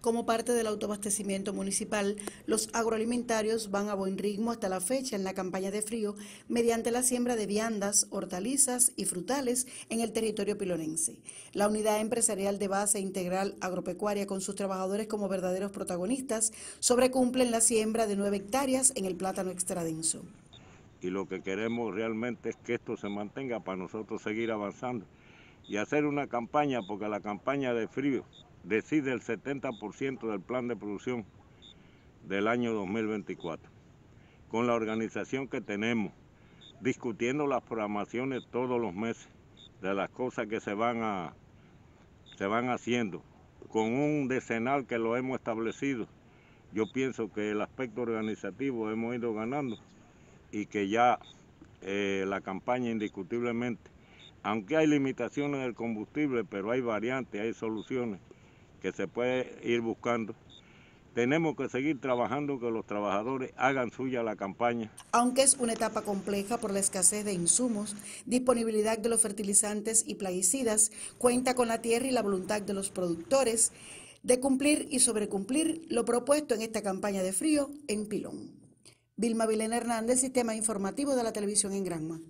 Como parte del autoabastecimiento municipal, los agroalimentarios van a buen ritmo hasta la fecha en la campaña de frío mediante la siembra de viandas, hortalizas y frutales en el territorio pilonense. La unidad empresarial de base integral agropecuaria con sus trabajadores como verdaderos protagonistas sobrecumplen la siembra de nueve hectáreas en el plátano extradenso. Y lo que queremos realmente es que esto se mantenga para nosotros seguir avanzando y hacer una campaña, porque la campaña de frío decide el 70% del plan de producción del año 2024. Con la organización que tenemos, discutiendo las programaciones todos los meses de las cosas que se van, a, se van haciendo, con un decenal que lo hemos establecido, yo pienso que el aspecto organizativo hemos ido ganando y que ya eh, la campaña indiscutiblemente aunque hay limitaciones en el combustible, pero hay variantes, hay soluciones que se puede ir buscando. Tenemos que seguir trabajando que los trabajadores hagan suya la campaña. Aunque es una etapa compleja por la escasez de insumos, disponibilidad de los fertilizantes y plaguicidas, cuenta con la tierra y la voluntad de los productores de cumplir y sobrecumplir lo propuesto en esta campaña de frío en Pilón. Vilma Vilena Hernández, Sistema Informativo de la Televisión en Granma.